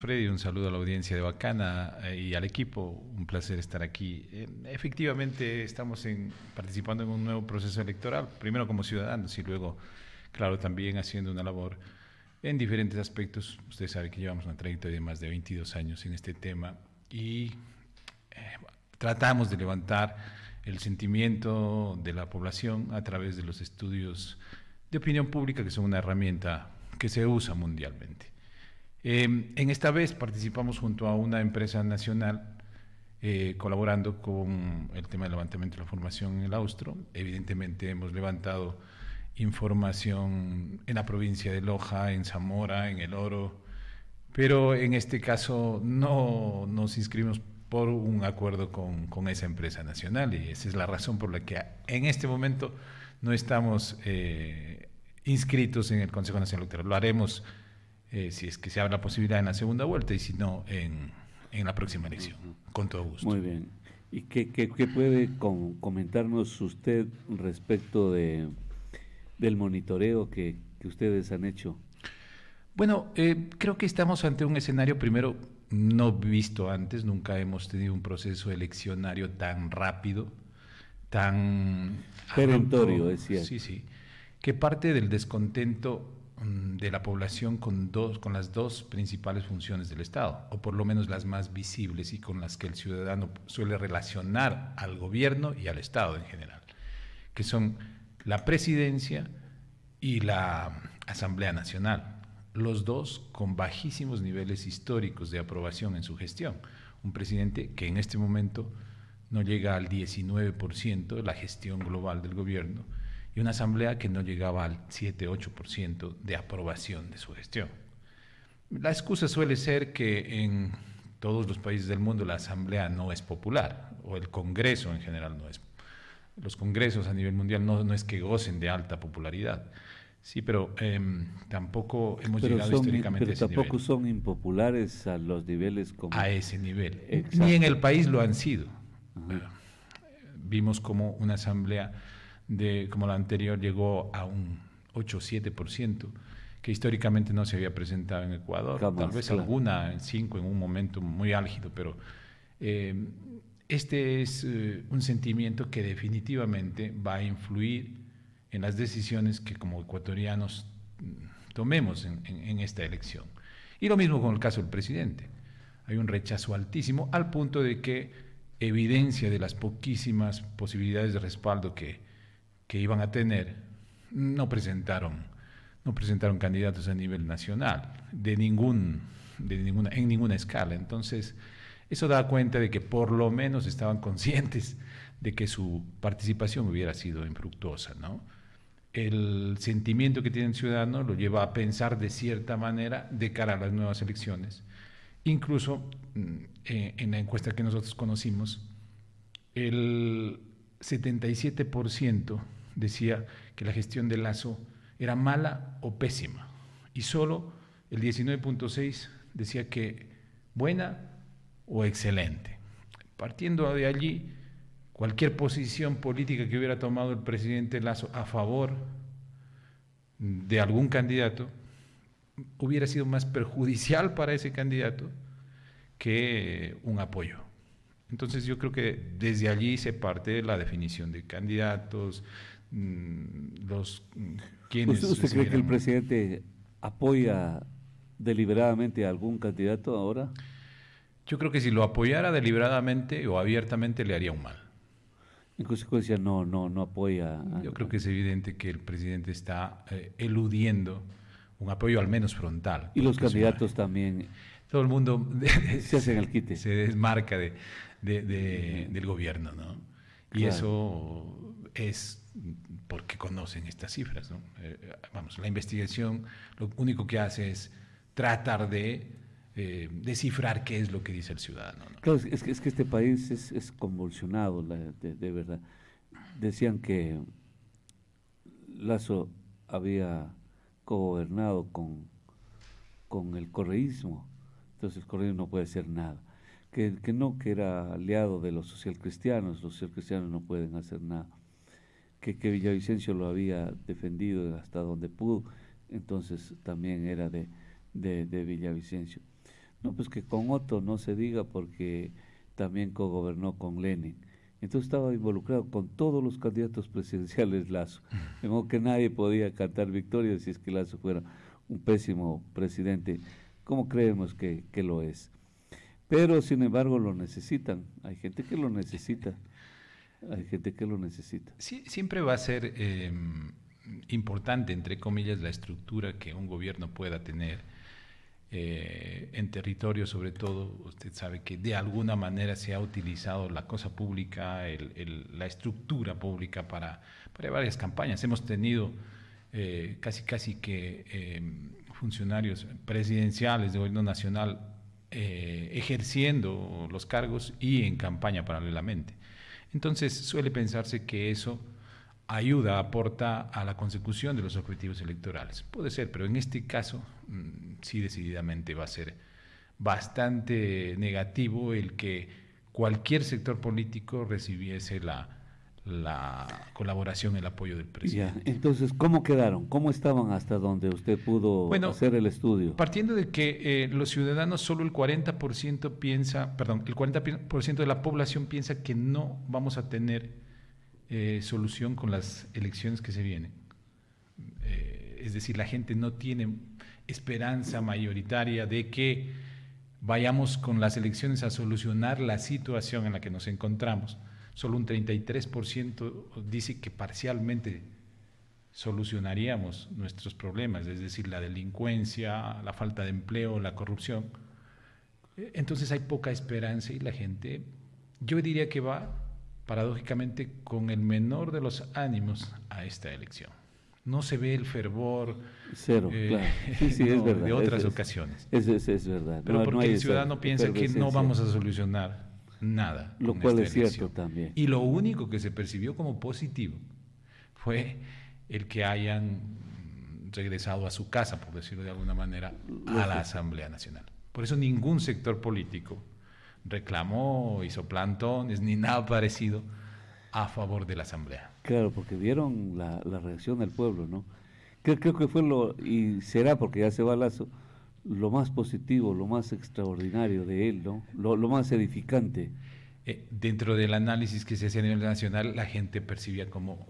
Freddy, un saludo a la audiencia de Bacana eh, y al equipo, un placer estar aquí. Eh, efectivamente, estamos en, participando en un nuevo proceso electoral, primero como ciudadanos y luego, claro, también haciendo una labor en diferentes aspectos. Usted sabe que llevamos una trayectoria de más de 22 años en este tema y eh, tratamos de levantar el sentimiento de la población a través de los estudios de opinión pública, que son una herramienta que se usa mundialmente. Em, en esta vez participamos junto a una empresa nacional eh, colaborando con el tema del levantamiento de la formación en el Austro. Evidentemente hemos levantado información en la provincia de Loja, en Zamora, en El Oro, pero en este caso no nos inscribimos por un acuerdo con, esa empresa nacional y esa es la razón por la que en este momento no estamos eh, inscritos en el Consejo Nacional Electoral. Lo haremos eh, si es que se abre la posibilidad en la segunda vuelta y si no, en, la próxima elección. Con todo gusto. Muy bien. ¿Y qué, puede comentarnos usted respecto de, del monitoreo que, ustedes han hecho? Bueno, eh, creo que estamos ante un escenario primero no visto antes, nunca hemos tenido un proceso eleccionario tan rápido, tan... Perentorio, decía. Sí, sí, que parte del descontento Mm, de la población con, dos, con las dos principales funciones del Estado, o por lo menos las más visibles y con las que el ciudadano suele relacionar al gobierno y al Estado en general, que son la presidencia y la Asamblea Nacional, los dos con bajísimos niveles históricos de aprobación en su gestión. Un presidente que en este momento no llega al 19% de la gestión global del gobierno, y una asamblea que no llegaba al 7-8% de aprobación de su gestión. La excusa suele ser que en todos los países del mundo la asamblea no es popular, o el Congreso en general no es. Los congresos a nivel mundial no, no es que gocen de alta popularidad. Sí, pero em, tampoco hemos llegado históricamente pero tampoco son impopulares a los niveles como... A ese nivel. Ni en el país lo han sido. Vimos como una asamblea de, como la anterior, llegó a un 8 o 7%, que históricamente no se había presentado en Ecuador, tal vez alguna en 5 en un momento muy álgido, pero eh, este es eh, un sentimiento que definitivamente va a influir en las decisiones que como ecuatorianos tomemos en esta elección. Y lo mismo con el caso del presidente. Hay un rechazo altísimo al punto de que evidencia de las poquísimas posibilidades de respaldo que, que iban a tener, no presentaron, no presentaron candidatos a nivel nacional, de ningún, de ninguna, en ninguna escala. Entonces, eso da cuenta de que por lo menos estaban conscientes de que su participación hubiera sido infructuosa, ¿no? El sentimiento que tiene el ciudadano lo lleva a pensar de cierta manera de cara a las nuevas elecciones. Incluso mm, eh, en la encuesta que nosotros conocimos, el 77% decía que la gestión de Lazo era mala o pésima. Y solo el 19.6 decía que buena o excelente. Partiendo de allí, cualquier posición política que hubiera tomado el presidente Lazo a favor de algún candidato hubiera sido más perjudicial para ese candidato que eh, un apoyo. Entonces yo creo que desde allí se parte de la definición de candidatos, Mm, los mm, ¿Usted, cree que el presidente apoya deliberadamente a algún candidato ahora? Yo creo que si lo apoyara deliberadamente o abiertamente le haría un mal. En consecuencia, no, no, no apoya. Yo creo que es evidente que el presidente está eh, eludiendo un apoyo al menos frontal. Y los candidatos también. Todo el mundo se hacen el quite. Se desmarca de, del gobierno, ¿no? Y eso es porque conocen estas cifras. Eh, vamos, la investigación lo único que hace es tratar de eh, descifrar qué es lo que dice el ciudadano. Claro, es que, este país es, convulsionado, de, verdad. Decían que Lazo había gobernado con, con el correísmo, entonces el correísmo no puede hacer nada. Que, que no, que era aliado de los socialcristianos, los socialcristianos no pueden hacer nada que, Villavicencio lo había defendido hasta donde pudo, entonces también era de, de, Villavicencio. No, pues que con Otto no se diga porque también cogobernó con Lenin. Entonces estaba involucrado con todos los candidatos presidenciales Lazo. De modo que nadie podía cantar victoria si es que Lazo fuera un pésimo presidente, como creemos que, que lo es. Pero sin embargo lo necesitan, hay gente que lo necesita. Hay gente que lo necesita. siempre va a ser em, importante, entre comillas, la estructura que un gobierno pueda tener. Eh, en territorio sobre todo, usted sabe que de alguna manera se ha utilizado la cosa pública, la estructura pública para, varias campañas. Hemos tenido eh, casi casi que em, funcionarios presidenciales de gobierno nacional eh, ejerciendo los cargos y en campaña paralelamente. Entonces suele pensarse que eso ayuda, aporta a la consecución de los objetivos electorales. Puede ser, pero en este caso mm, sí decididamente va a ser bastante negativo el que cualquier sector político recibiese la la colaboración, el apoyo del presidente. Entonces, ¿cómo quedaron? ¿Cómo estaban hasta donde usted pudo hacer el estudio? Partiendo de que eh, los ciudadanos, solo el 40% piensa, perdón, el 40% de la población piensa que no vamos a tener eh, solución con las elecciones que se vienen. Eh, es decir, la gente no tiene esperanza mayoritaria de que vayamos con las elecciones a solucionar la situación en la que nos encontramos Solo un 33% dice que parcialmente solucionaríamos nuestros problemas, es decir, la delincuencia, la falta de empleo, la corrupción. Entonces hay poca esperanza y la gente, yo diría que va paradójicamente con el menor de los ánimos a esta elección. No se ve el fervor de otras ocasiones. Es, verdad. Pero porque el ciudadano piensa que no vamos a solucionar nada. Lo cual es cierto también. Y lo único que se percibió como positivo fue el que hayan regresado a su casa, por decirlo de alguna manera, a la Asamblea Nacional. Por eso ningún sector político reclamó, hizo plantones, ni nada parecido a favor de la Asamblea. Claro, porque vieron la, reacción del pueblo, ¿no? Creo, que fue lo, y será porque ya se va Lazo, lo más positivo, lo más extraordinario de él, ¿no? lo, más edificante. Eh, dentro del análisis que se hace a nivel nacional, la gente percibía como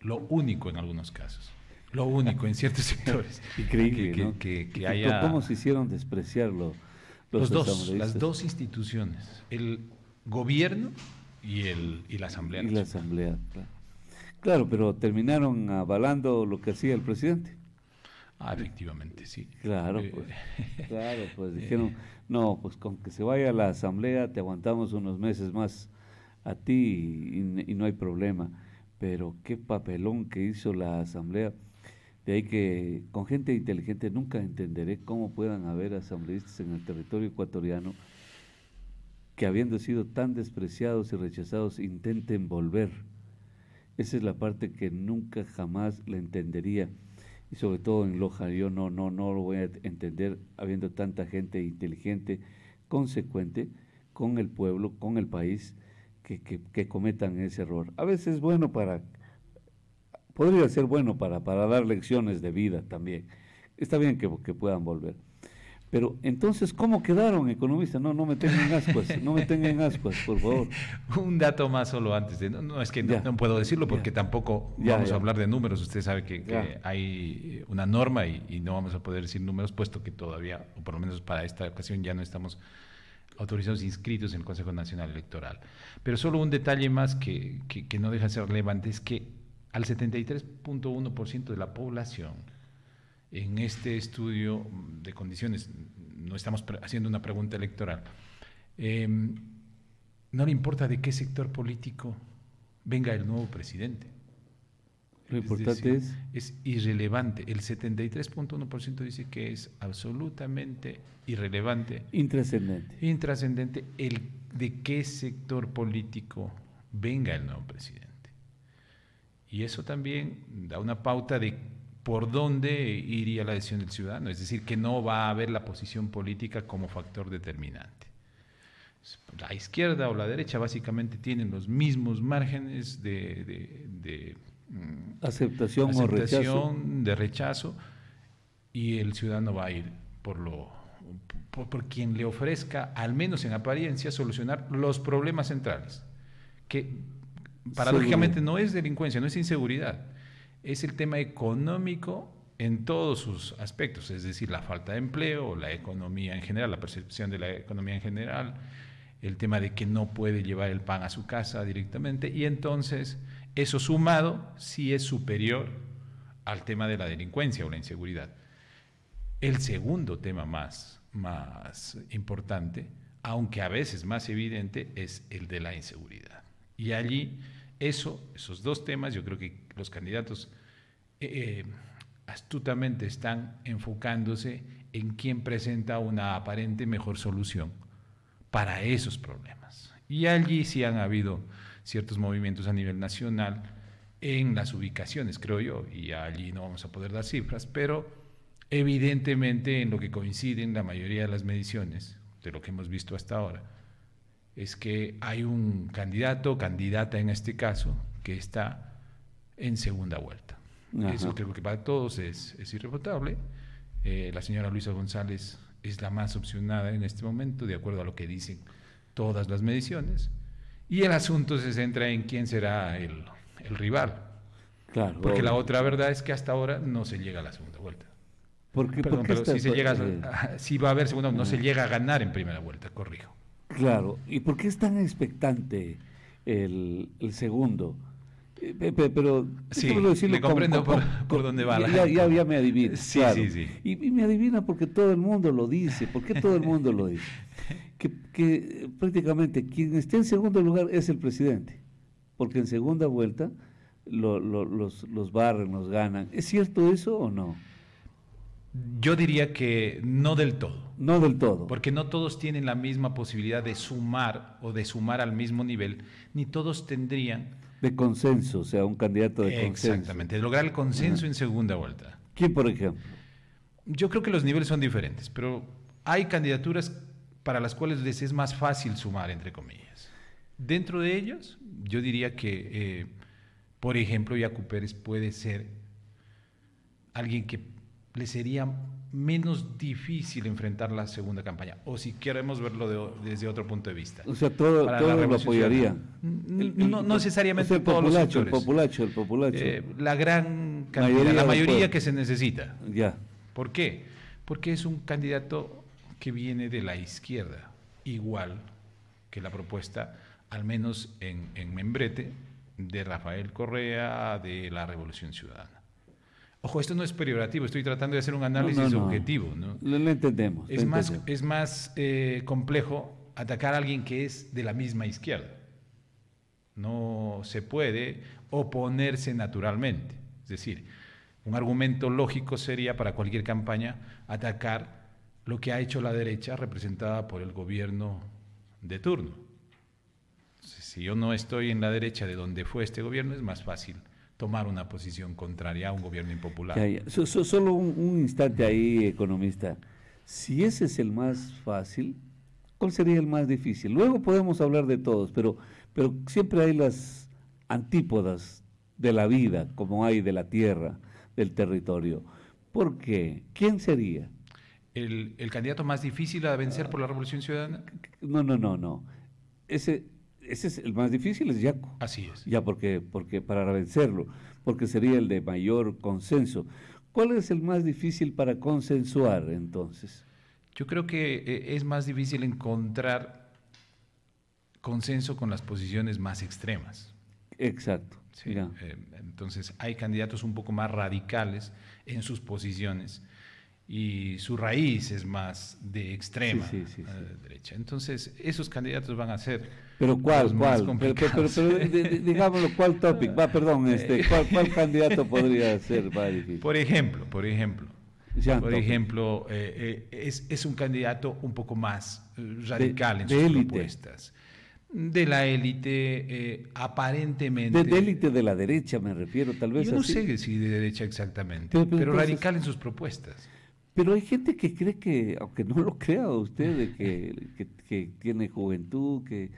lo único en algunos casos, lo único en ciertos sectores. Increíble, ¿no? ¿Cómo se hicieron despreciarlo? Los, los dos, las dos instituciones, el gobierno y, el, y la Asamblea. Y la Asamblea, claro. Claro, pero terminaron avalando lo que hacía el presidente. Ah, efectivamente, sí. Claro, eh, pues. pues eh, dijeron, no, pues con que se vaya la asamblea te aguantamos unos meses más a ti y, y no hay problema. Pero qué papelón que hizo la asamblea. De ahí que con gente inteligente nunca entenderé cómo puedan haber asambleístas en el territorio ecuatoriano que habiendo sido tan despreciados y rechazados intenten volver. Esa es la parte que nunca jamás la entendería y sobre todo en Loja. Yo no, no, no lo voy a entender habiendo tanta gente inteligente, consecuente con el pueblo, con el país, que, cometan ese error. A veces es bueno para, podría ser bueno para, para dar lecciones de vida también. Está bien que, que puedan volver. Pero entonces, ¿cómo quedaron, economistas? No, no me tengan ascuas, no me tengan ascuas, por favor. Un dato más solo antes. De, no, no es que no, puedo decirlo porque tampoco vamos a hablar de números. Usted sabe que, hay eh, una norma y, no vamos a poder decir números, puesto que todavía, o por lo menos para esta ocasión, ya no estamos autorizados e inscritos en el Consejo Nacional Electoral. Pero solo un detalle más que, que, que no deja de ser relevante es que al 73.1% de la población en este estudio de condiciones, no estamos haciendo una pregunta electoral, em, no le importa de qué sector político venga el nuevo presidente. Lo importante es... Es irrelevante. El 73.1% dice que es absolutamente irrelevante. Intrascendente. Intrascendente el de qué sector político venga el nuevo presidente. Y eso también da una pauta de por dónde iría la decisión del ciudadano. Es decir, que no va a haber la posición política como factor determinante. Pues, la izquierda o la derecha básicamente tienen los mismos márgenes de, mm, aceptación, o rechazo. de rechazo y el ciudadano va a ir por lo por quien le ofrezca, al menos en apariencia, solucionar los problemas centrales, que paradójicamente no es delincuencia, no es inseguridad, es el tema económico en todos sus aspectos, es decir, la falta de empleo, la economía en general, la percepción de la economía en general, el tema de que no puede llevar el pan a su casa directamente, y entonces eso sumado sí es superior al tema de la delincuencia o la inseguridad. El segundo tema más, más importante, aunque a veces más evidente, es el de la inseguridad. Y allí esos dos temas, yo creo que los candidatos eh, eh, astutamente están enfocándose en quien presenta una aparente mejor solución para esos problemas. Y allí sí han habido ciertos movimientos a nivel nacional en las ubicaciones, creo yo, y allí no vamos a poder dar cifras, pero evidentemente en lo que coinciden la mayoría de las mediciones, de lo que hemos visto hasta ahora, es que hay un candidato, candidata en este caso, que está en segunda vuelta. Eso creo que para todos es, es irrefutable. Eh, la señora Luisa González es la más opcionada en este momento, de acuerdo a lo que dicen todas las mediciones. Y el asunto se centra en quién será el, rival. Claro, porque la otra verdad es que hasta ahora no se llega a la segunda vuelta. Porque, porque si, se eh? ah, si va a haber segunda, no se mm. llega a ganar en primera vuelta, corrijo. Claro, ¿y por qué es tan expectante el, el segundo? Pero sí, comprendo por, dónde va. La... Ya, ya, me adivina. Y, me adivina porque todo el mundo lo dice. ¿Por qué todo el mundo lo dice? Que, prácticamente quien esté en segundo lugar es el presidente. Porque en segunda vuelta los, los barren, los ganan. ¿Es cierto eso o no? Yo diría que no del todo. No del todo. Porque no todos tienen la misma posibilidad de sumar o de sumar al mismo nivel, ni todos tendrían de consenso, o sea, un candidato de Exactamente, consenso. Exactamente, lograr el consenso en segunda vuelta. ¿Quién, por ejemplo? Yo creo que los niveles son diferentes, pero hay candidaturas para las cuales les es más fácil sumar, entre comillas. Dentro de ellos, yo diría que, eh, por ejemplo, Yacu Pérez puede ser alguien que le sería menos difícil enfrentar la segunda campaña, o si queremos verlo desde otro punto de vista. O sea, todo, lo apoyaría. No, necesariamente todos los sectores. El populacho, el populacho. Eh, la gran mayoría la mayoría que se necesita. Ya. ¿Por qué? Porque es un candidato que viene de la izquierda, igual que la propuesta, al menos en Membrete, de Rafael Correa, de la Revolución Ciudadana. Ojo, esto no es peyorativo, estoy tratando de hacer un análisis objetivo. ¿no? Lo, entendemos. Es más, eh, complejo atacar a alguien que es de la misma izquierda. No se puede oponerse naturalmente. Es decir, un argumento lógico sería para cualquier campaña atacar lo que ha hecho la derecha representada por el gobierno de turno. Si yo no estoy en la derecha de donde fue este gobierno, es más fácil tomar una posición contraria a un gobierno impopular. solo un, instante ahí, economista. Si ese es el más fácil, ¿cuál sería el más difícil? Luego podemos hablar de todos, pero, pero siempre hay las antípodas de la vida, como hay de la tierra, del territorio. ¿Por qué? ¿Quién sería? El, candidato más difícil a vencer por la Revolución Ciudadana. No, no, no, no. Ese, ese es el más difícil, es Yaco. Así es. Ya, porque, porque para vencerlo, porque sería el de mayor consenso. ¿Cuál es el más difícil para consensuar entonces? Yo creo que eh, es más difícil encontrar consenso con las posiciones más extremas. Exacto. Sí, eh, entonces hay candidatos un poco más radicales en sus posiciones y su raíz es más de extrema derecha. Entonces, esos candidatos van a ser. Pero cuál, más cuál, pero, digámoslo, cuál topic, va, perdón, este, cuál, cuál candidato podría ser Por ejemplo, por ejemplo, por ejemplo, eh, eh, es, es, un candidato un poco más eh, radical en sus propuestas de la élite aparentemente. De, élite de, la derecha me refiero, tal vez. Yo no sé si de derecha exactamente, pero, radical en sus propuestas. Pero hay gente que cree que, aunque no lo crea usted, que, tiene juventud, que,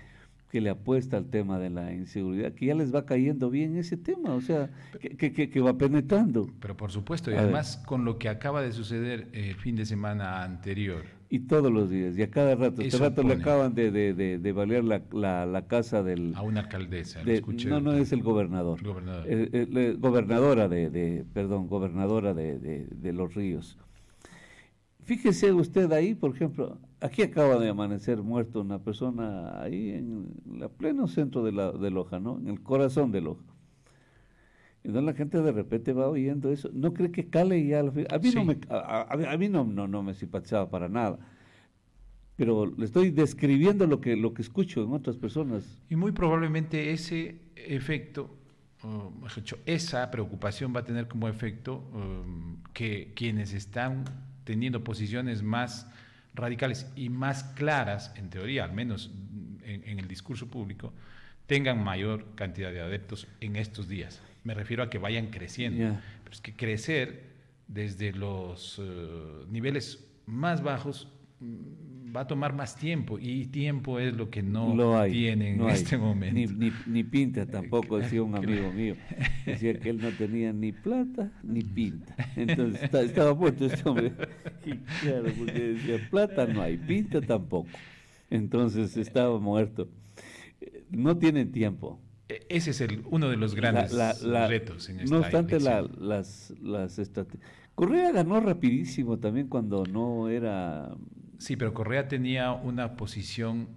le apuesta al tema de la inseguridad, que ya les va cayendo bien ese tema, o sea, que, va penetrando. Pero por supuesto, y además con lo que acaba de suceder el fin de semana anterior. Y todos los días, y a cada rato. Este rato le acaban de, de, balear la, casa del... A una alcaldesa, lo escuché. No, no, es el gobernador. Eh, eh, gobernadora de, perdón, gobernadora de Los Ríos Fíjese usted ahí, por ejemplo, aquí acaba de amanecer muerto una persona ahí en el pleno centro de, de Loja, ¿no? En el corazón de Loja. Entonces la gente de repente va oyendo eso. ¿No cree que cale ya? A mí, no, me, a, mí no, no, no, me simpatizaba para nada. Pero le estoy describiendo lo que, lo que escucho en otras personas. Y muy probablemente ese efecto, esa preocupación va a tener como efecto um, que quienes están teniendo posiciones más radicales y más claras, en teoría, al menos en, el discurso público, tengan mayor cantidad de adeptos en estos días. Me refiero a que vayan creciendo. Pero es que crecer desde los eh, niveles más bajos va a tomar más tiempo y tiempo es lo que no lo tiene en este momento. Ni, pinta tampoco, decía un amigo mío. Decía que él no tenía ni plata ni pinta. Entonces estaba muerto este hombre. Y claro, porque decía, plata no hay, pinta tampoco. Entonces estaba muerto. Eh, no tienen tiempo. E, ese es el, uno de los grandes retos en esta No obstante, las, las Correa ganó rapidísimo también cuando no era Sí, pero Correa tenía una posición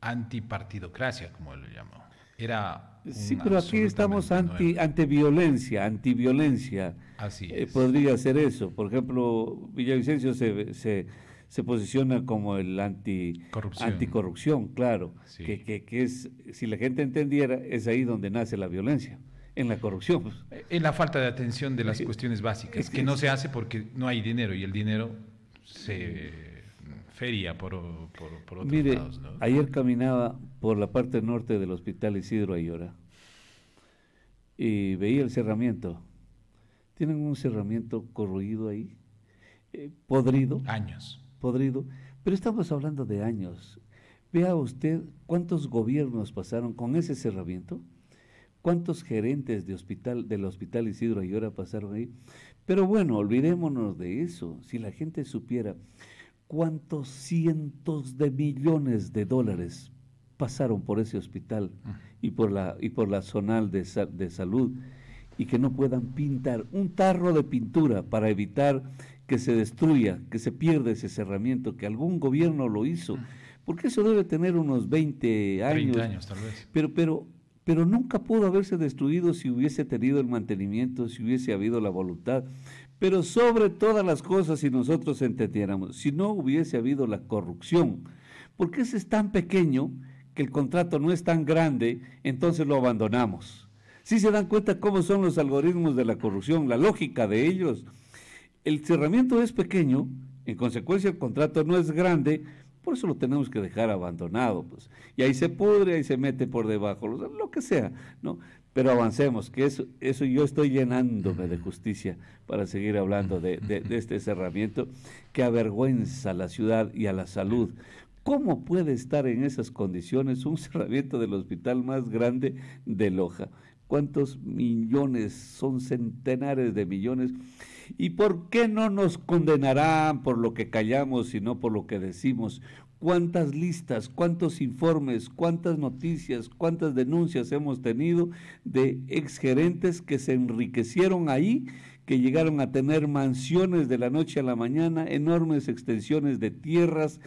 antipartidocracia, como él lo llamó. Era sí, pero aquí estamos anti, ante violencia, antiviolencia. Así eh, podría ser eso. Por ejemplo, Villavicencio se, se, se posiciona como el anti, anticorrupción, claro. Que, que, que, es, si la gente entendiera, es ahí donde nace la violencia en la corrupción. Eh, en la falta de atención de las eh, cuestiones básicas, que no se hace porque no hay dinero y el dinero se feria por, por, por otros lados, ¿no? ayer caminaba por la parte norte del Hospital Isidro Ayora y veía el cerramiento. Tienen un cerramiento corroído ahí, eh, podrido. Años. Podrido. Pero estamos hablando de años. Vea usted cuántos gobiernos pasaron con ese cerramiento, cuántos gerentes de hospital, del hospital Isidro Ayora pasaron ahí. Pero bueno, olvidémonos de eso. Si la gente supiera, cuántos cientos de millones de dólares pasaron por ese hospital y por la, y por la zonal de, salud y que no puedan pintar un tarro de pintura para evitar que se destruya, que se pierda ese cerramiento, que algún gobierno lo hizo, porque eso debe tener unos 20 años. 20 años tal vez. Pero, pero, pero nunca pudo haberse destruido si hubiese tenido el mantenimiento, si hubiese habido la voluntad. Pero sobre todas las cosas, si nosotros entendiéramos, si no hubiese habido la corrupción, porque ese es tan pequeño que el contrato no es tan grande, entonces lo abandonamos. Si se dan cuenta cómo son los algoritmos de la corrupción, la lógica de ellos, el cerramiento es pequeño, en consecuencia el contrato no es grande, por eso lo tenemos que dejar abandonado, pues. Y ahí se pudre, ahí se mete por debajo, lo que sea, ¿no? Pero avancemos, que eso, eso yo estoy llenándome de justicia para seguir hablando de, de este cerramiento que avergüenza a la ciudad y a la salud. ¿Cómo puede estar en esas condiciones un cerramiento del hospital más grande de Loja? ¿Cuántos millones? Son centenares de millones. ¿Y por qué no nos condenarán por lo que callamos y no por lo que decimos? cuántas listas, cuántos informes, cuántas noticias, cuántas denuncias hemos tenido de exgerentes que se enriquecieron ahí, que llegaron a tener mansiones de la noche a la mañana, enormes extensiones de tierras,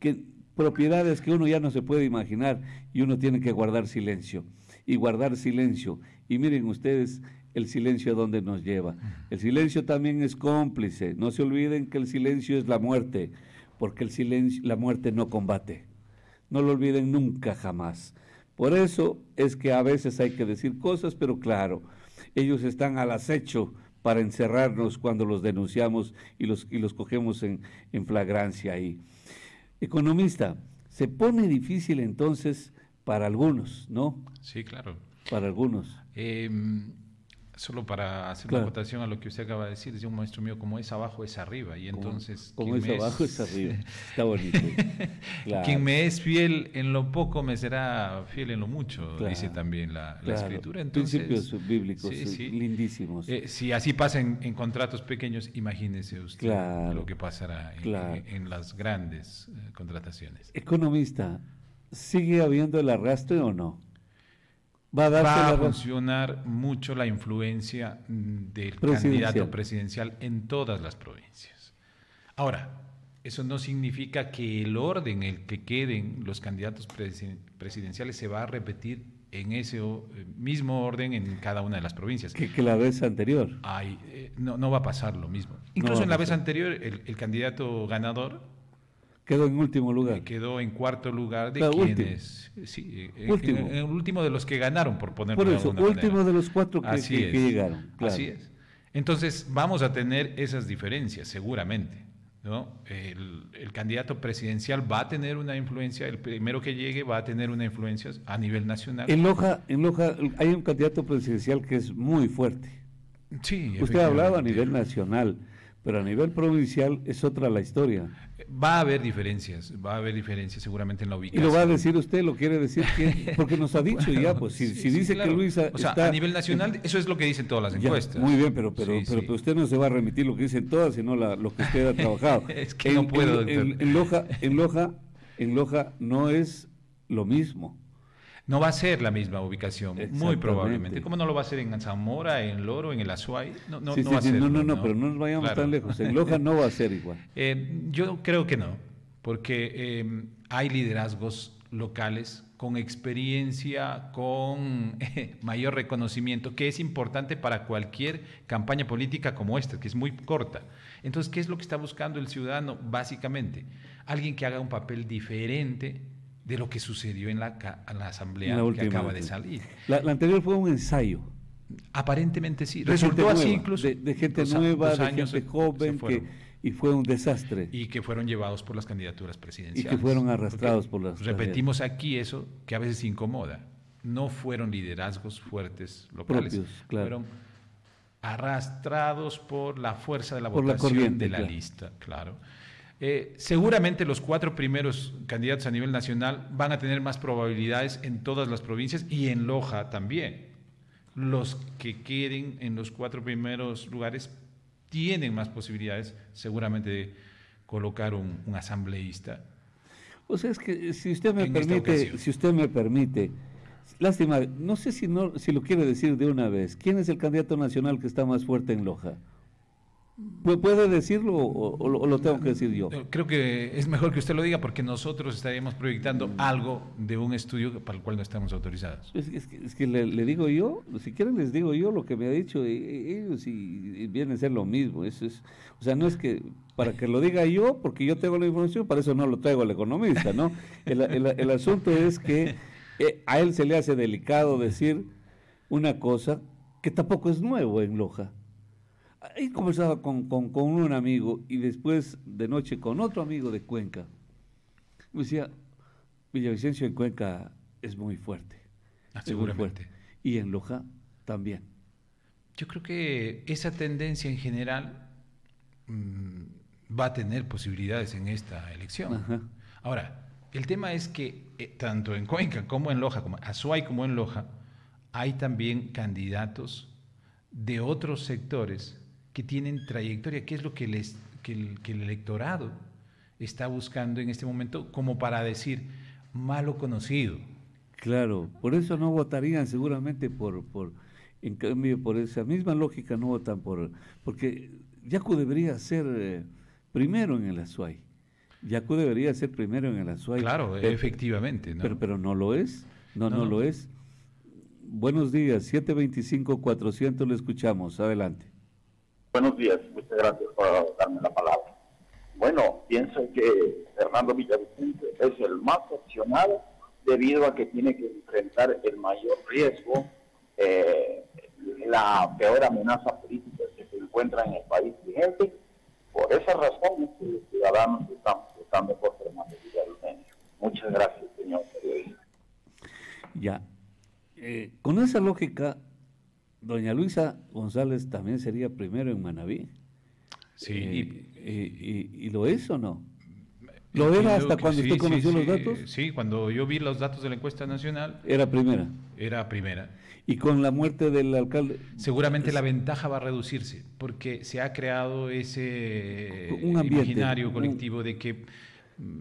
que, propiedades que uno ya no se puede imaginar y uno tiene que guardar silencio y guardar silencio. Y miren ustedes el silencio a dónde nos lleva. El silencio también es cómplice. No se olviden que el silencio es la muerte porque el silencio, la muerte no combate. No lo olviden nunca jamás. Por eso es que a veces hay que decir cosas, pero claro, ellos están al acecho para encerrarnos cuando los denunciamos y los, y los cogemos en, flagrancia ahí. Economista, se pone difícil entonces para algunos, ¿no? Sí, claro. Para algunos. Em, Solo para hacer la una a lo que usted acaba de decir, dice un maestro mío, como es abajo es arriba, y entonces... Como, es abajo es arriba, está bonito. Quien me es fiel en lo poco me será fiel en lo mucho, dice también la, escritura. Principios bíblicos lindísimos. Eh, si así pasa en, contratos pequeños, imagínese usted lo que pasará en, las grandes eh, contrataciones. Economista, ¿sigue habiendo el arrastre o no? va a, evolucionar funcionar mucho la influencia mm, del candidato presidencial en todas las provincias. Ahora, eso no significa que el orden en el que queden los candidatos presidenciales se va a repetir en ese eh, mismo orden en cada una de las provincias. Que, la vez anterior. Eh, no, va a pasar lo mismo. Incluso en la vez anterior el candidato ganador Quedó en último lugar. quedó en cuarto lugar de quienes. Eh, último. el último de los que ganaron, por ponerlo Por eso, último de los cuatro que, llegaron. Así es. Entonces, vamos a tener esas diferencias, seguramente. ¿no? El, el, candidato presidencial va a tener una influencia, el primero que llegue va a tener una influencia a nivel nacional. En Loja, en Loja hay un candidato presidencial que es muy fuerte. Sí, Usted hablado a nivel nacional pero a nivel provincial es otra la historia. Va a haber diferencias, va a haber diferencias seguramente en la ubicación. Y lo va a decir usted, lo quiere decir, que, porque nos ha dicho ya, pues si, dice que Luisa... O sea, a nivel nacional, eso es lo que dicen todas las encuestas. Muy bien, pero, pero, pero, pues usted no se va a remitir lo que dicen todas, sino lo que usted ha trabajado. es que no puedo. en, Loja, en, Loja, en Loja no es lo mismo. No va a ser la misma ubicación, muy probablemente. ¿Cómo no lo va a ser en Zamora, en Loro, en el Azuay? No, no, no pero no nos vayamos tan lejos. En Loja no va a ser igual. Eh, yo creo que no, porque em, hay liderazgos locales con experiencia, con eh, mayor reconocimiento, que es importante para cualquier campaña política como esta, que es muy corta. Entonces, ¿qué es lo que está buscando el ciudadano? Básicamente, alguien que haga un papel diferente de lo que sucedió en la, asamblea que acaba de salir. La, anterior fue un ensayo. Aparentemente sí. Resultó así incluso. De, gente nueva, de gente joven, y fue un desastre. Y que fueron llevados por las candidaturas presidenciales. Y que fueron arrastrados por las. Repetimos aquí eso que a veces incomoda. No fueron liderazgos fuertes locales. claro. Fueron arrastrados por la fuerza de la votación de la lista, claro. Eh, seguramente los cuatro primeros candidatos a nivel nacional van a tener más probabilidades en todas las provincias y en Loja también. Los que queden en los cuatro primeros lugares tienen más posibilidades seguramente de colocar un, un asambleísta. O sea, es que eh, si usted me permite, si usted me permite, lástima, no sé si no, si lo quiere decir de una vez, ¿quién es el candidato nacional que está más fuerte en Loja? ¿Puede decirlo o, lo tengo que decir yo? Creo que es mejor que usted lo diga porque nosotros estaríamos proyectando algo de un estudio para el cual no estamos autorizados. Es, que, le, digo yo, si quieren les digo yo lo que me ha dicho e, e, ellos y, viene a ser lo mismo. Eso es, o sea, no es que para que lo diga yo, porque yo tengo la información, para eso no lo traigo al economista, ¿no? El, el asunto es que eh, a él se le hace delicado decir una cosa que tampoco es nuevo en Loja. He conversado con, con, un amigo y después de noche con otro amigo de Cuenca. Me decía, Villavicencio en Cuenca es muy fuerte. Ah, fuerte. Y en Loja también. Yo creo que esa tendencia en general mm, va a tener posibilidades en esta elección. Ahora, el tema es que eh, tanto en Cuenca como en Loja, como Azuay como en Loja, hay también candidatos de otros sectores que tienen trayectoria, qué es lo que, les, el, electorado está buscando en este momento como para decir malo conocido. Claro, por eso no votarían seguramente por, por en cambio por esa misma lógica no votan por, porque Yacu debería ser eh, primero en el Azuay. Yacu debería ser primero en el Azuay. Claro, efectivamente. Pero, no lo es, no, no, lo es. Buenos días, 725-400 lo escuchamos, adelante. Buenos días, muchas gracias por darme la palabra. Bueno, pienso que Fernando Villavicente es el más opcional debido a que tiene que enfrentar el mayor riesgo, eh, la peor amenaza política que se encuentra en el país vigente. Por esa razón los ciudadanos están votando por Fernando Villavicente. Muchas gracias, señor periodista. Ya. Eh, con esa lógica, Doña Luisa González también sería primero en Manaví. Sí. Eh, eh, y, lo es o no? ¿Lo era hasta cuando usted conoció los datos? Sí, cuando yo vi los datos de la encuesta nacional. Era primera. Era primera. Y con la muerte del alcalde. Seguramente la ventaja va a reducirse, porque se ha creado ese un imaginario colectivo de que mm,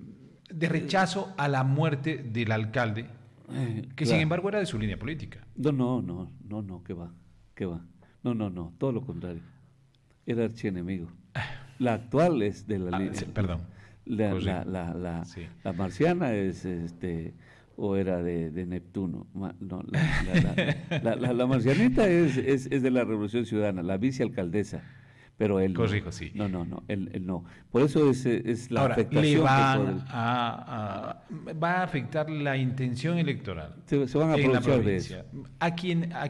de rechazo a la muerte del alcalde, eh, que sin embargo era de su línea política. No, no, no, no, no, que va. No, no, no, todo lo contrario. Era archienemigo. La actual es de la ah, perdón. La, pues la, marciana es este o era de, Neptuno. No, la, marcianita es, de la Revolución Ciudadana, la vicealcaldesa. Pero él. Corrijo, no, sí. No, no, no, él, no. Por eso es, es la afectación. va a afectar la intención electoral. Se, van a aprovechar de eso. A quién...? a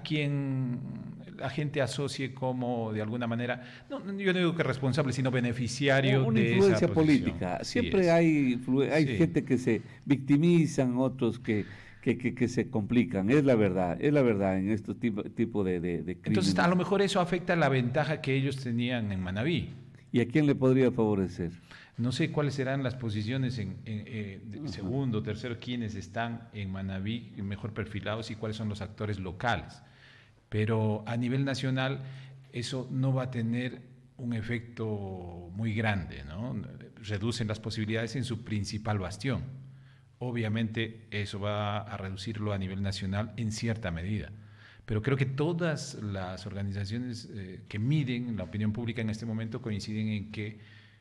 la gente asocie como de alguna manera, no, yo no digo que responsable, sino beneficiario una influencia política. Siempre hay, hay gente que se victimizan, otros que que, que, se complican. Es la verdad, es la verdad en este tipo, tipo de, de, Entonces, a lo mejor eso afecta la ventaja que ellos tenían en Manabí. ¿Y a quién le podría favorecer? No sé cuáles serán las posiciones en, eh, segundo, tercero, quiénes están en Manabí mejor perfilados y cuáles son los actores locales pero a nivel nacional eso no va a tener un efecto muy grande, Reducen las posibilidades en su principal bastión. Obviamente eso va a reducirlo a nivel nacional en cierta medida, pero creo que todas las organizaciones eh, que miden la opinión pública en este momento coinciden en que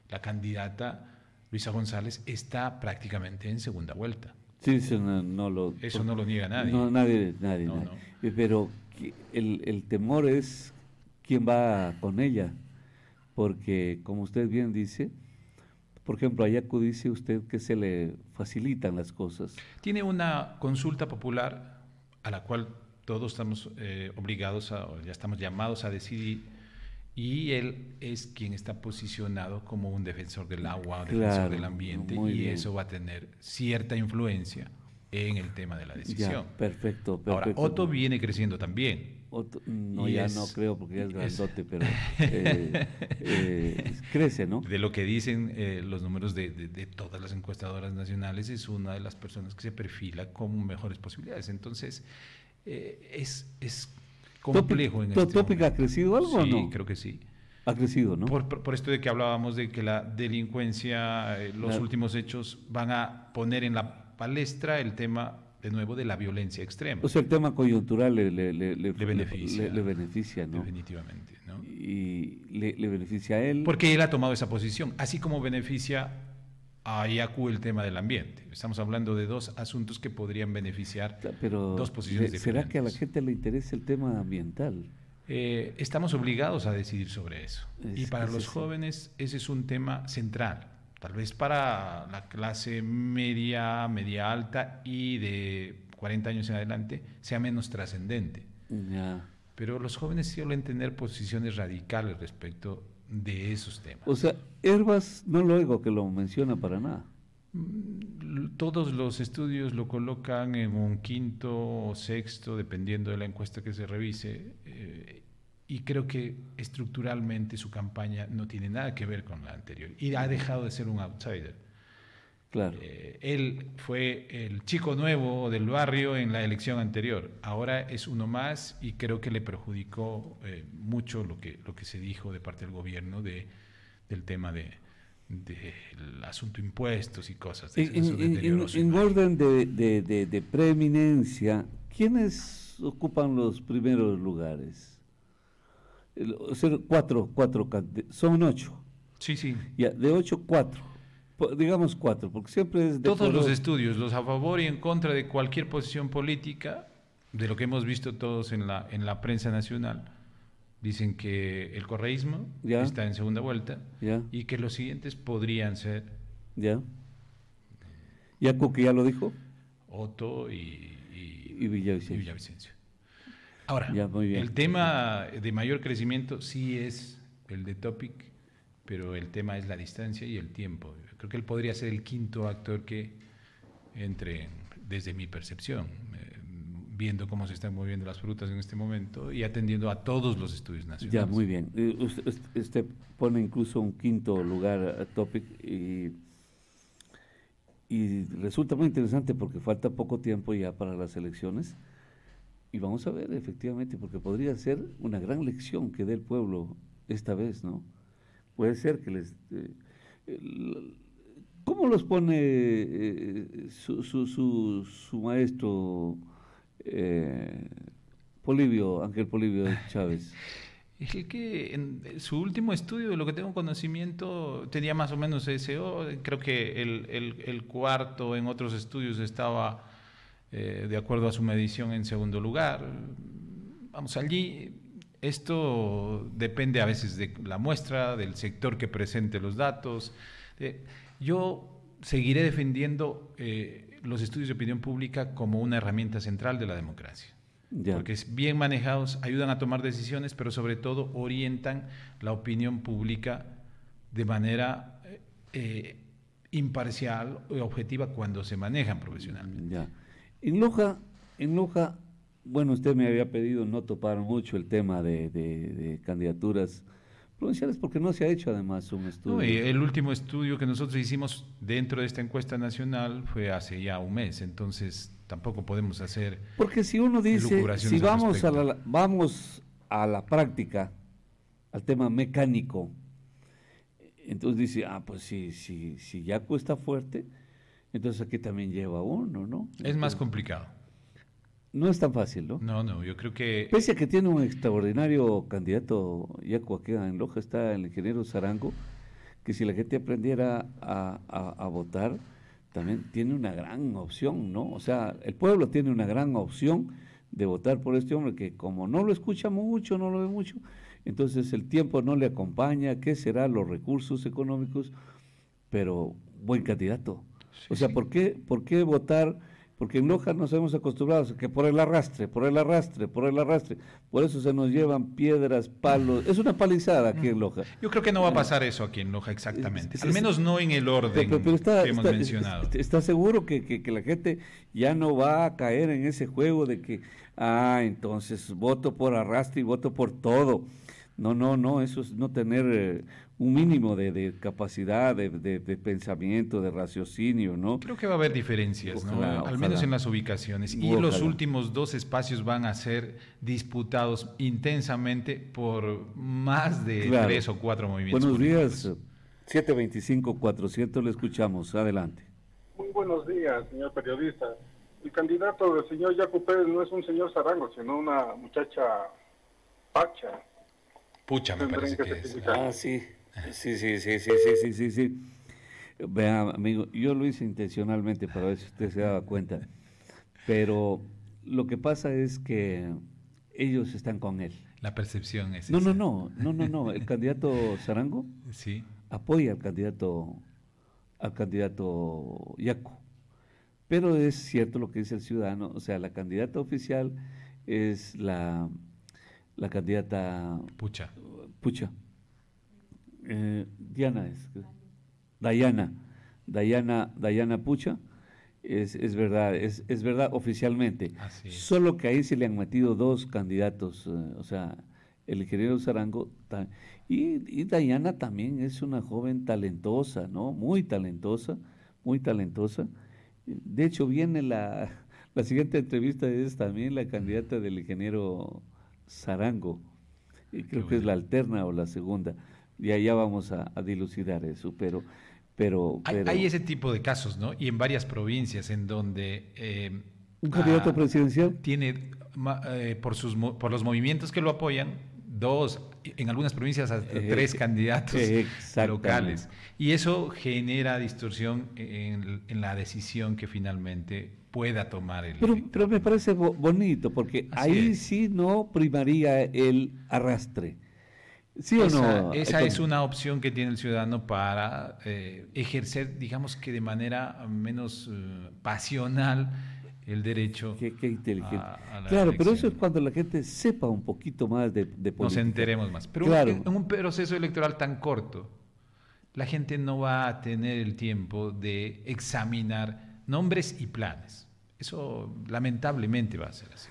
la candidata Luisa González está prácticamente en segunda vuelta. Sí, eso no, lo... Eso no lo niega nadie. No, nadie, nadie. Eh, pero el, temor es quién va con ella, porque como usted bien dice, por ejemplo, a Yacu usted que se le facilitan las cosas. Tiene una consulta popular a la cual todos estamos eh, obligados ya estamos llamados a decidir, y él es quien está posicionado como un defensor del agua, un defensor del ambiente, y eso va a tener cierta influencia en el tema de la decisión. perfecto, perfecto. Ahora, Otto viene creciendo también. Mm, no, ya no creo porque ya es grandote, pero eh, eh, crece, ¿no? De lo que dicen eh, los números de, todas las encuestadoras nacionales, es una de las personas que se perfila con mejores posibilidades. Entonces, es, es complejo en este momento. ha crecido algo no? Sí, creo que sí. Ha crecido, ¿no? Por, esto de que hablábamos de que la delincuencia, los últimos hechos van a poner en la palestra el tema de nuevo de la violencia extrema. O sea, el tema coyuntural le, beneficia. ¿no? Definitivamente, ¿no? Y le, beneficia a él. Porque él ha tomado esa posición, así como beneficia a IACU el tema del ambiente. Estamos hablando de dos asuntos que podrían beneficiar Pero, dos posiciones ¿Será que a la gente le interesa el tema ambiental? Eh, estamos obligados a decidir sobre eso. y para los jóvenes ese es un tema central tal vez para la clase media, media alta y de 40 años en adelante sea menos trascendente. Pero los jóvenes suelen tener posiciones radicales respecto de esos temas. O sea, Herbas no lo oigo que lo menciona para nada. Mm, todos los estudios lo colocan en un quinto o sexto, dependiendo de la encuesta que se revise. Eh, y creo que estructuralmente su campaña no tiene nada que ver con la anterior y ha dejado de ser un outsider. Claro. Eh, él fue el chico nuevo del barrio en la elección anterior. Ahora es uno más y creo que le perjudicó eh, mucho lo que, lo que se dijo de parte del gobierno de, del tema del de, de asunto impuestos y cosas. en, en orden de, de preeminencia, ¿quiénes ocupan los primeros lugares? cuatro, cuatro son ocho. Sí, sí. Ya, de ocho, cuatro. Digamos cuatro, porque siempre es... De Todos los estudios, los a favor y en contra de cualquier posición política, de lo que hemos visto todos en la, en la prensa nacional, dicen que el correísmo está en segunda vuelta y que los siguientes podrían ser... Ya. ¿Ya ya lo dijo? Otto y, y, Y Villavicencio. Ahora, el tema de mayor crecimiento sí es el de Topic, pero el tema es la distancia y el tiempo. Creo que él podría ser el quinto actor que entre, desde mi percepción, eh, viendo cómo se están moviendo las frutas en este momento y atendiendo a todos los estudios nacionales. Ya, muy bien. Eh, usted, pone incluso un quinto lugar a Topic y resulta muy interesante porque falta poco tiempo ya para las elecciones y vamos a ver, efectivamente, porque podría ser una gran lección que dé el pueblo esta vez, ¿no? Puede ser que les... Eh, ¿Cómo los pone eh, su, su, su, maestro eh, Polivio, Ángel Polivio Chávez? Es que en su último estudio, de lo que tengo conocimiento, tenía más o menos ese, creo que el, el cuarto en otros estudios estaba eh, de acuerdo a su medición en segundo lugar. Vamos, allí esto depende a veces de la muestra, del sector que presente los datos. Eh, yo seguiré defendiendo eh, los estudios de opinión pública como una herramienta central de la democracia. porque es bien manejados ayudan a tomar decisiones, pero sobre todo orientan la opinión pública de manera imparcial y objetiva cuando se manejan profesionalmente. En Loja, en bueno, usted me había pedido no topar mucho el tema de, candidaturas provinciales porque no se ha hecho además un estudio. el último estudio que nosotros hicimos dentro de esta encuesta nacional fue hace ya un mes, entonces tampoco podemos hacer. Porque si uno dice, si vamos a, la, vamos a la práctica, al tema mecánico, entonces dice, ah, pues si, si, si ya cuesta fuerte entonces aquí también lleva uno, ¿no? Es más complicado. No es tan fácil, ¿no? No, no, yo creo que... Pese a que tiene un extraordinario candidato, ya cualquiera en Loja está el ingeniero Zarango, que si la gente aprendiera a, a votar, también tiene una gran opción, ¿no? O sea, el pueblo tiene una gran opción de votar por este hombre que como no lo escucha mucho, no lo ve mucho, entonces el tiempo no le acompaña, qué será los recursos económicos, pero buen candidato o sea, ¿por, qué, ¿por qué votar? Porque en Loja nos hemos acostumbrado a que por el arrastre, por el arrastre, por el arrastre. Por eso se nos llevan piedras, palos. Es una palizada aquí en Loja. Yo creo que no va a pasar eso aquí en Loja exactamente. Al menos no en el orden que hemos mencionado. Este, ¿Está seguro que, que, que, la gente ya no va a caer en ese juego de que, ah, entonces voto por arrastre y voto por todo? No, no, no, eso es no tener eh, un mínimo de, de capacidad, de, pensamiento, de raciocinio, ¿no? Creo que va a haber diferencias, ¿no? Al menos en las ubicaciones. Y los últimos dos espacios van a ser disputados intensamente por más de tres o cuatro movimientos. Buenos días, 725-400, le escuchamos, adelante. Muy buenos días, señor periodista. El candidato del señor Jacob Pérez no es un señor zarango, sino una muchacha pacha Pucha, me parece que, es. Ah, sí. Sí, sí, sí, sí, sí, sí, sí, Vean, amigo, yo lo hice intencionalmente para ver si usted se daba cuenta. Pero lo que pasa es que ellos están con él. La percepción es no, No, no, no, no, no, El candidato Zarango apoya al candidato, al candidato Yaco. Pero es cierto lo que dice el ciudadano, o sea, la candidata oficial es la la candidata Pucha. Pucha. Eh, Diana es. Dayana. Dayana, Dayana Pucha. Es, verdad, es, verdad oficialmente. Solo que ahí se le han metido dos candidatos, eh, o sea, el ingeniero Zarango y, y, Dayana también es una joven talentosa, ¿no? Muy talentosa, muy talentosa. De hecho, viene la, la siguiente entrevista, es también la candidata del ingeniero Zarango. Creo que es la alterna o la segunda. Y allá vamos a, dilucidar eso, pero... Pero, hay, ese tipo de casos, ¿no? Y en varias provincias en donde... Eh, un candidato ah, presidencial. Tiene, eh, por, sus, por los movimientos que lo apoyan, dos, en algunas provincias hasta eh, tres candidatos locales. Y eso genera distorsión en la decisión que finalmente pueda tomar el... Pero, me parece bonito, porque ahí sí no primaría el arrastre. ¿Sí o esa, no? Esa es una opción que tiene el ciudadano para eh, ejercer, digamos que de manera menos eh, pasional, el derecho. A, claro, pero eso es cuando la gente sepa un poquito más de, de Nos enteremos más. Pero en un proceso electoral tan corto, la gente no va a tener el tiempo de examinar nombres y planes. Eso lamentablemente va a ser así.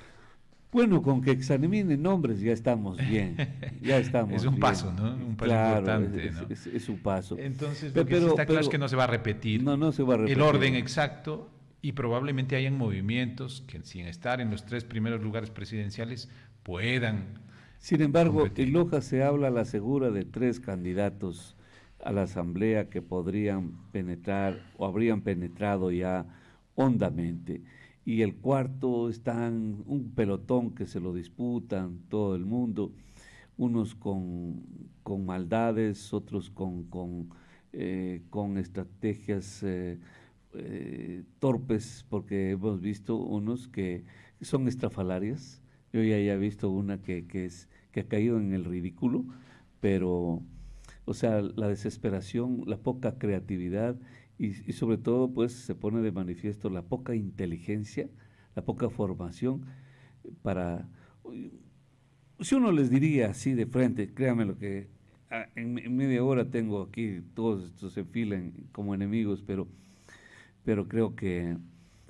Bueno, con que examinen nombres ya estamos bien. Ya estamos es un paso, ¿no? Un paso importante. Es, un paso. Entonces, lo pero, está claro es que no se va a repetir. No, no se va a repetir. El orden exacto y probablemente hayan movimientos que sin estar en los tres primeros lugares presidenciales puedan. Sin embargo, en Loja se habla a la segura de tres candidatos a la Asamblea que podrían penetrar o habrían penetrado ya hondamente. Y el cuarto están un pelotón que se lo disputan todo el mundo, unos con, maldades, otros con, con, eh, estrategias eh, eh, torpes, porque hemos visto unos que son estrafalarias. Yo ya he visto una que, es, que ha caído en el ridículo, pero o sea, la desesperación, la poca creatividad y, sobre todo pues se pone de manifiesto la poca inteligencia, la poca formación para... Si uno les diría así de frente, créanme lo que ah, en, media hora tengo aquí, todos estos se fila como enemigos, pero, pero creo que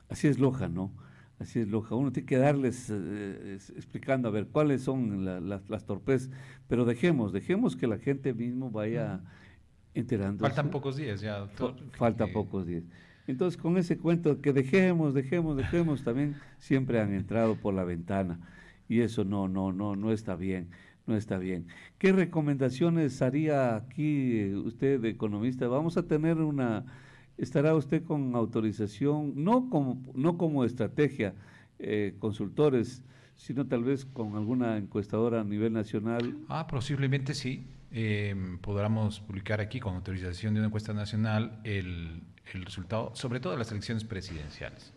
así es Loja, ¿no? Así es, lo uno tiene que darles eh, eh, explicando, a ver, cuáles son las torpes, pero dejemos, dejemos que la gente mismo vaya enterando. Faltan pocos días ya. Falta pocos días. Entonces, con ese cuento que dejemos, dejemos, dejemos, también siempre han entrado por la ventana. Y eso no, no, no, no está bien, no está bien. ¿Qué recomendaciones haría aquí eh, usted, economista? Vamos a tener una estará usted con autorización, no como, no como estrategia, eh, consultores, sino tal vez con alguna encuestadora a nivel nacional. Ah, posiblemente sí. Eh, publicar aquí con autorización de una encuesta nacional el, resultado, sobre todo de las elecciones presidenciales.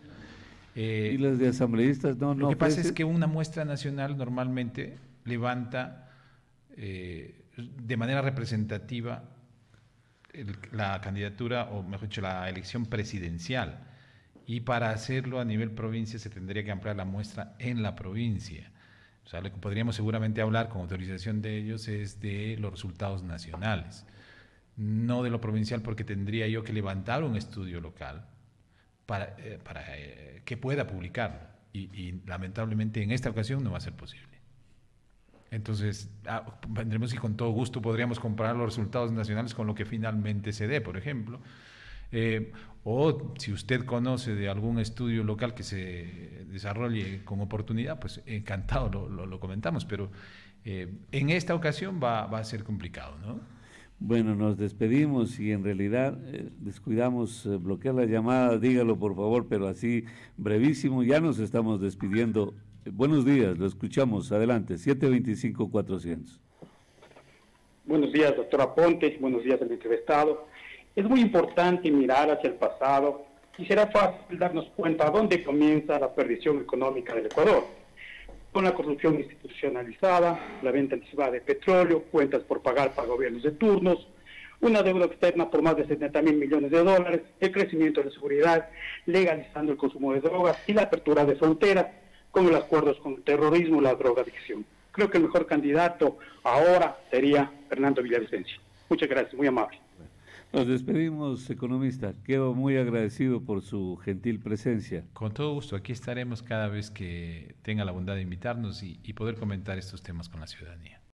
Eh, y las de asambleístas no. Lo que pasa es que una muestra nacional normalmente levanta eh, de manera representativa la candidatura, o mejor dicho, la elección presidencial. Y para hacerlo a nivel provincia se tendría que ampliar la muestra en la provincia. O sea, lo que podríamos seguramente hablar con autorización de ellos es de los resultados nacionales, no de lo provincial, porque tendría yo que levantar un estudio local para, eh, eh, que pueda publicarlo. y lamentablemente en esta ocasión no va a ser posible. Entonces, ah, vendremos y con todo gusto podríamos comparar los resultados nacionales con lo que finalmente se dé, por ejemplo. Eh, o si usted conoce de algún estudio local que se desarrolle con oportunidad, pues encantado lo, comentamos, pero eh, en esta ocasión va, a ser complicado, ¿no? Bueno, nos despedimos y en realidad eh, descuidamos bloquear la llamada, dígalo por favor, pero así brevísimo, ya nos estamos despidiendo eh, buenos días, lo escuchamos. Adelante, 725-400. Buenos días, doctora Ponte. Buenos días, al entrevistado. Es muy importante mirar hacia el pasado y será fácil darnos cuenta dónde comienza la perdición económica del Ecuador. Con la corrupción institucionalizada, la venta anticipada de petróleo, cuentas por pagar para gobiernos de turnos, una deuda externa por más de 70 mil millones de dólares, el crecimiento de la seguridad, legalizando el consumo de drogas y la apertura de fronteras, como los acuerdos con el terrorismo y la drogadicción. Creo que el mejor candidato ahora sería Fernando Villavicencio. Muchas gracias, muy amable. Nos despedimos, economista. Quedo muy agradecido por su gentil presencia. Con todo gusto, aquí estaremos cada vez que tenga la bondad de invitarnos y poder comentar estos temas con la ciudadanía.